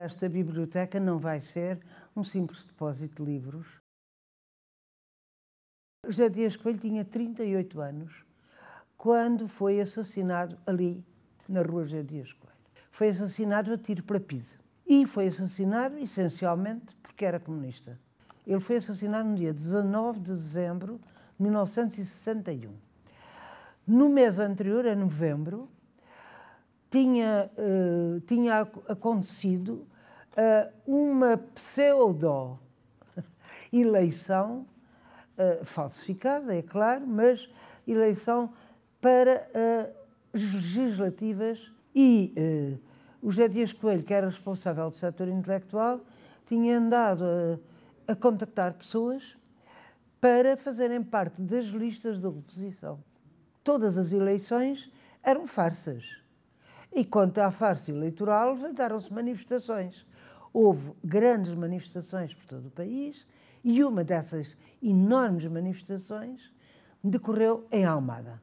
Esta biblioteca não vai ser um simples depósito de livros. José Dias Coelho tinha 38 anos quando foi assassinado ali, na rua José Dias Coelho. Foi assassinado a tiro para PIDE. E foi assassinado essencialmente porque era comunista. Ele foi assassinado no dia 19 de dezembro de 1961. No mês anterior, a novembro, tinha, uh, tinha acontecido eh, uma pseudo eleição eh, falsificada, é claro, mas eleição para eh, as legislativas e o José Dias Coelho, que era responsável do setor intelectual, tinha andado a, a contactar pessoas para fazerem parte das listas da oposição. Todas as eleições eram farsas. E quanto à farsa eleitoral, levantaram-se manifestações. Houve grandes manifestações por todo o país e uma dessas enormes manifestações decorreu em Almada,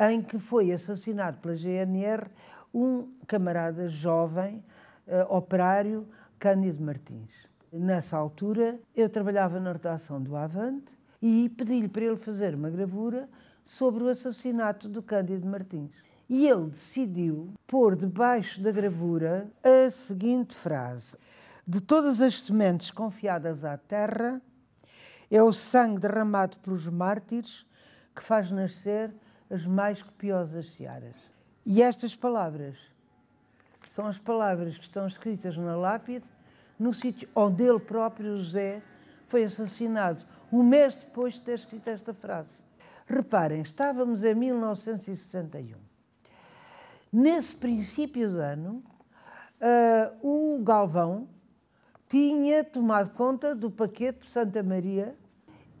em que foi assassinado pela GNR um camarada jovem, eh, operário, Cândido Martins. Nessa altura, eu trabalhava na redação do Avante e pedi-lhe para ele fazer uma gravura sobre o assassinato do Cândido Martins. E ele decidiu pôr debaixo da gravura a seguinte frase: De todas as sementes confiadas à terra, é o sangue derramado pelos mártires que faz nascer as mais copiosas searas. E estas palavras são as palavras que estão escritas na lápide, no sítio onde ele próprio, José, foi assassinado, um mês depois de ter escrito esta frase. Reparem, estávamos em 1961. Nesse princípio de ano, uh, eh, o Galvão tinha tomado conta do paquete Santa Maria.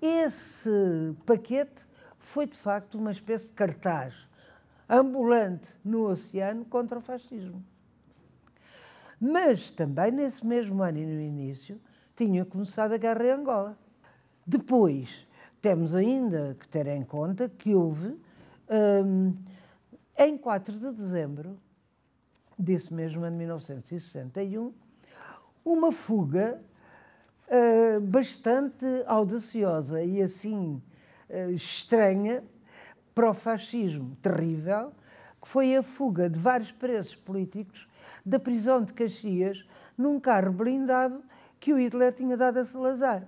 Esse paquete foi, de facto, uma espécie de cartaz ambulante no oceano contra o fascismo. Mas também nesse mesmo ano e no início tinha começado a guerra em Angola. Depois temos ainda que ter em conta que houve ehm, em 4 de dezembro desse mesmo ano, 1961, uma fuga uh, bastante audaciosa e assim uh, estranha para o fascismo terrível, que foi a fuga de vários presos políticos da prisão de Caxias num carro blindado que o Hitler tinha dado a Salazar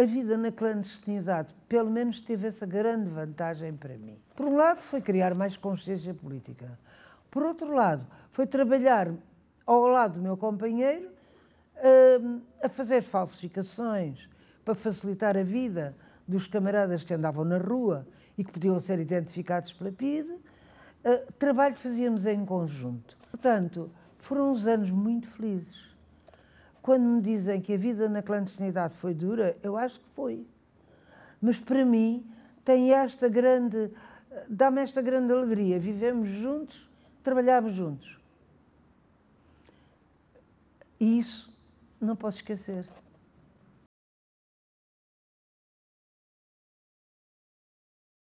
a vida na clandestinidade, pelo menos, teve essa grande vantagem para mim. Por um lado, foi criar mais consciência política. Por outro lado, foi trabalhar ao lado do meu companheiro hum, a fazer falsificações para facilitar a vida dos camaradas que andavam na rua e que podiam ser identificados pela PID, eh, trabalho que fazíamos em conjunto. Portanto, foram uns anos muito felizes quando me dizem que a vida na clandestinidade foi dura, eu acho que foi. Mas para mim tem esta grande, dá-me esta grande alegria. Vivemos juntos, trabalhamos juntos. E isso não posso esquecer.